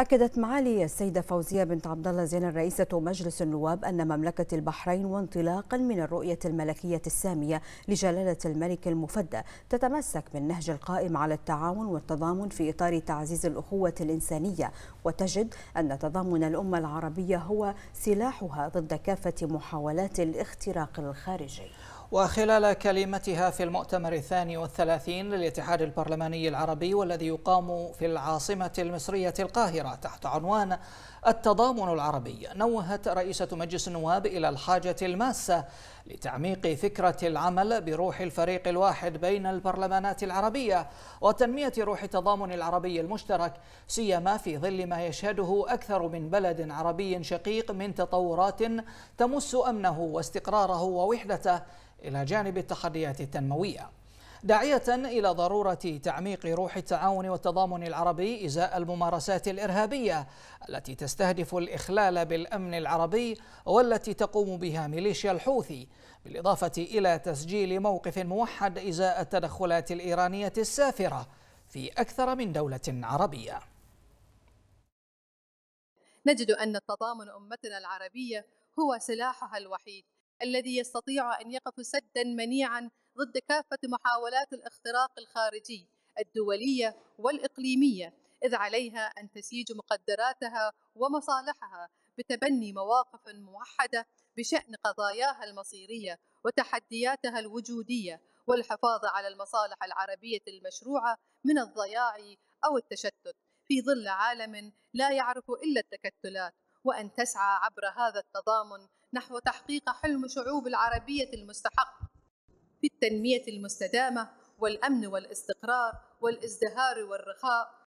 أكدت معالي السيدة فوزية بنت عبد الله زين رئيسة مجلس النواب أن مملكة البحرين وانطلاقا من الرؤية الملكية السامية لجلالة الملك المفدى تتمسك بالنهج القائم على التعاون والتضامن في إطار تعزيز الأخوة الإنسانية وتجد أن تضامن الأمة العربية هو سلاحها ضد كافة محاولات الاختراق الخارجي وخلال كلمتها في المؤتمر الثاني والثلاثين للاتحاد البرلماني العربي والذي يقام في العاصمة المصرية القاهرة تحت عنوان التضامن العربي نوهت رئيسة مجلس النواب إلى الحاجة الماسة لتعميق فكرة العمل بروح الفريق الواحد بين البرلمانات العربية وتنمية روح التضامن العربي المشترك سيما في ظل ما يشهده أكثر من بلد عربي شقيق من تطورات تمس أمنه واستقراره ووحدته إلى جانب التحديات التنموية داعية إلى ضرورة تعميق روح التعاون والتضامن العربي إزاء الممارسات الإرهابية التي تستهدف الإخلال بالأمن العربي والتي تقوم بها ميليشيا الحوثي بالإضافة إلى تسجيل موقف موحد إزاء التدخلات الإيرانية السافرة في أكثر من دولة عربية نجد أن التضامن أمتنا العربية هو سلاحها الوحيد الذي يستطيع أن يقف سدا منيعا ضد كافة محاولات الاختراق الخارجي الدولية والإقليمية إذ عليها أن تسيج مقدراتها ومصالحها بتبني مواقف موحدة بشأن قضاياها المصيرية وتحدياتها الوجودية والحفاظ على المصالح العربية المشروعة من الضياع أو التشتت في ظل عالم لا يعرف إلا التكتلات وأن تسعى عبر هذا التضامن نحو تحقيق حلم شعوب العربية المستحق بالتنميه المستدامه والامن والاستقرار والازدهار والرخاء